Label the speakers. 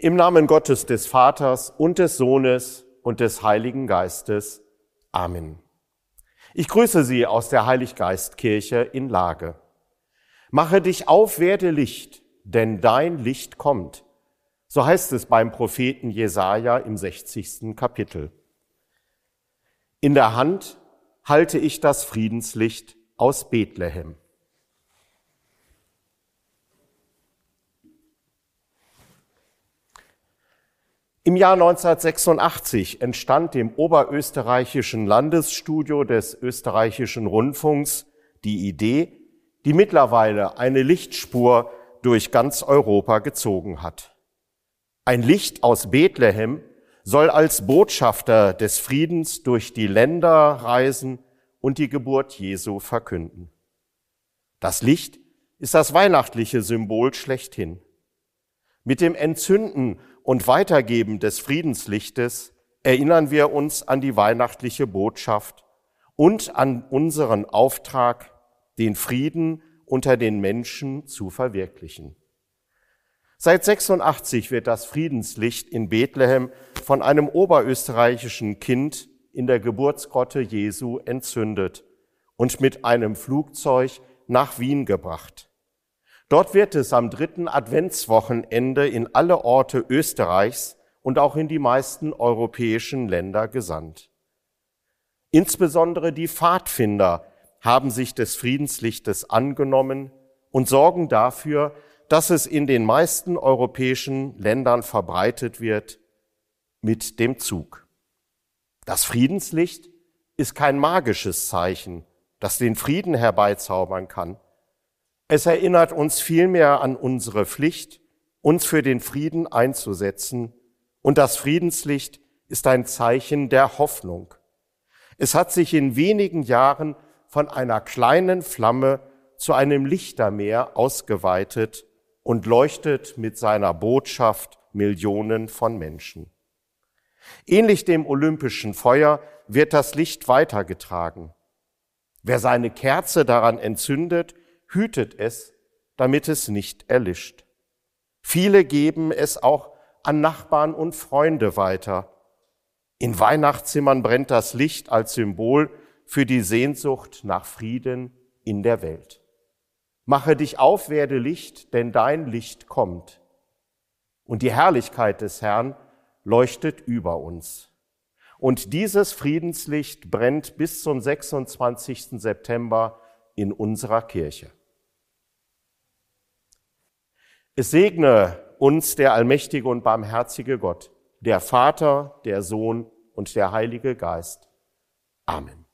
Speaker 1: Im Namen Gottes des Vaters und des Sohnes und des Heiligen Geistes. Amen. Ich grüße Sie aus der Heiliggeistkirche in Lage. Mache dich auf, werde Licht, denn dein Licht kommt. So heißt es beim Propheten Jesaja im 60. Kapitel. In der Hand halte ich das Friedenslicht aus Bethlehem. Im Jahr 1986 entstand dem Oberösterreichischen Landesstudio des österreichischen Rundfunks die Idee, die mittlerweile eine Lichtspur durch ganz Europa gezogen hat. Ein Licht aus Bethlehem soll als Botschafter des Friedens durch die Länder reisen und die Geburt Jesu verkünden. Das Licht ist das weihnachtliche Symbol schlechthin. Mit dem Entzünden und Weitergeben des Friedenslichtes erinnern wir uns an die weihnachtliche Botschaft und an unseren Auftrag, den Frieden unter den Menschen zu verwirklichen. Seit 86 wird das Friedenslicht in Bethlehem von einem oberösterreichischen Kind in der Geburtsgrotte Jesu entzündet und mit einem Flugzeug nach Wien gebracht. Dort wird es am dritten Adventswochenende in alle Orte Österreichs und auch in die meisten europäischen Länder gesandt. Insbesondere die Pfadfinder haben sich des Friedenslichtes angenommen und sorgen dafür, dass es in den meisten europäischen Ländern verbreitet wird mit dem Zug. Das Friedenslicht ist kein magisches Zeichen, das den Frieden herbeizaubern kann. Es erinnert uns vielmehr an unsere Pflicht, uns für den Frieden einzusetzen. Und das Friedenslicht ist ein Zeichen der Hoffnung. Es hat sich in wenigen Jahren von einer kleinen Flamme zu einem Lichtermeer ausgeweitet und leuchtet mit seiner Botschaft Millionen von Menschen. Ähnlich dem olympischen Feuer wird das Licht weitergetragen. Wer seine Kerze daran entzündet, hütet es, damit es nicht erlischt. Viele geben es auch an Nachbarn und Freunde weiter. In Weihnachtszimmern brennt das Licht als Symbol für die Sehnsucht nach Frieden in der Welt. Mache dich auf, werde Licht, denn dein Licht kommt. Und die Herrlichkeit des Herrn leuchtet über uns. Und dieses Friedenslicht brennt bis zum 26. September in unserer Kirche. Es segne uns der allmächtige und barmherzige Gott, der Vater, der Sohn und der Heilige Geist. Amen.